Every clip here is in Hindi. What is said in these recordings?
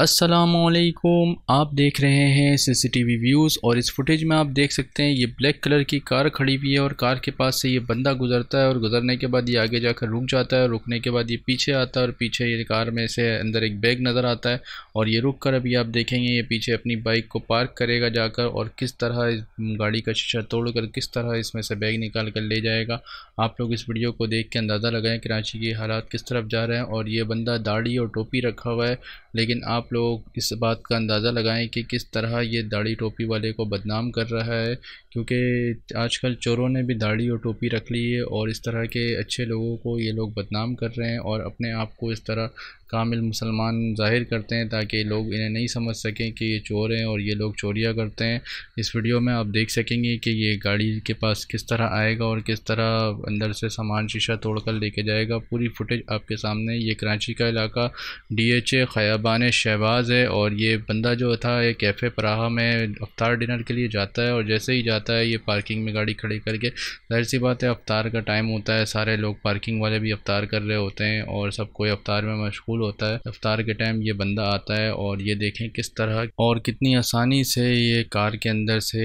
असलकुम आप देख रहे हैं C C T V views और इस फुटेज में आप देख सकते हैं ये ब्लैक कलर की कार खड़ी हुई है और कार के पास से ये बंदा गुजरता है और गुजरने के बाद ये आगे जाकर रुक जाता है रुकने के बाद ये पीछे आता है और पीछे ये कार में से अंदर एक बैग नज़र आता है और ये रुक कर अभी आप देखेंगे ये पीछे अपनी बाइक को पार्क करेगा जाकर और किस तरह इस गाड़ी का शीशा तोड़ कर किस तरह इसमें से बैग निकाल कर ले जाएगा आप लोग इस वीडियो को देख के अंदाज़ा लगाएँ कराची के हालात किस तरफ जा रहे हैं और ये बंदा दाढ़ी और टोपी रखा हुआ है लेकिन आप आप लोग इस बात का अंदाज़ा लगाएं कि किस तरह ये दाढ़ी टोपी वाले को बदनाम कर रहा है क्योंकि आजकल चोरों ने भी दाढ़ी और टोपी रख ली है और इस तरह के अच्छे लोगों को ये लोग बदनाम कर रहे हैं और अपने आप को इस तरह कामिल मुसलमान जाहिर करते हैं ताकि लोग इन्हें नहीं समझ सकें कि ये चोर हैं और ये लोग चोरियाँ करते हैं इस वीडियो में आप देख सकेंगे कि ये गाड़ी के पास किस तरह आएगा और किस तरह अंदर से सामान शीशा तोड़ कर लेके जाएगा पूरी फुटेज आपके सामने ये कराची का इलाका डी एच ए खयाबान शहर शहबाज है और ये बंदा जो था ये कैफ़े पराहा में अफ्तार डिनर के लिए जाता है और जैसे ही जाता है ये पार्किंग में गाड़ी खड़ी करके जाहिर सी बात है अफ्तार का टाइम होता है सारे लोग पार्किंग वाले भी अफ्तार कर रहे होते हैं और सब कोई अफ्तार में मशगूल होता है अफ्तार के टाइम ये बंदा आता है और ये देखें किस तरह और कितनी आसानी से ये कार के अंदर से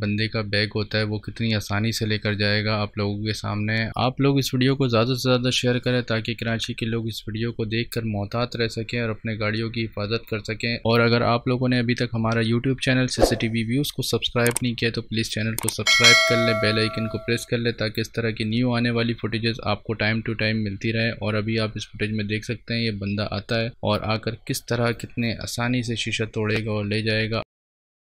बंदे का बैग होता है वो कितनी आसानी से लेकर जाएगा आप लोगों के सामने आप लोग इस वीडियो को ज़्यादा से ज़्यादा शेयर करें ताकि कराची के लोग इस वीडियो को देख कर मोहतात रह सकें और अपने गाड़ियों की हिफाजत मदद कर सकें और अगर आप लोगों ने अभी तक हमारा YouTube channel C C T V views को सब्सक्राइब नहीं किया तो प्लीज़ चैनल को सब्सक्राइब कर लें बेल आइकन को प्रेस कर लें ताकि इस तरह की न्यू आने वाली फुटेजेस आपको टाइम टू टाइम मिलती रहे और अभी आप इस फुटेज में देख सकते हैं ये बंदा आता है और आकर किस तरह कितने आसानी से शीशा तोड़ेगा और ले जाएगा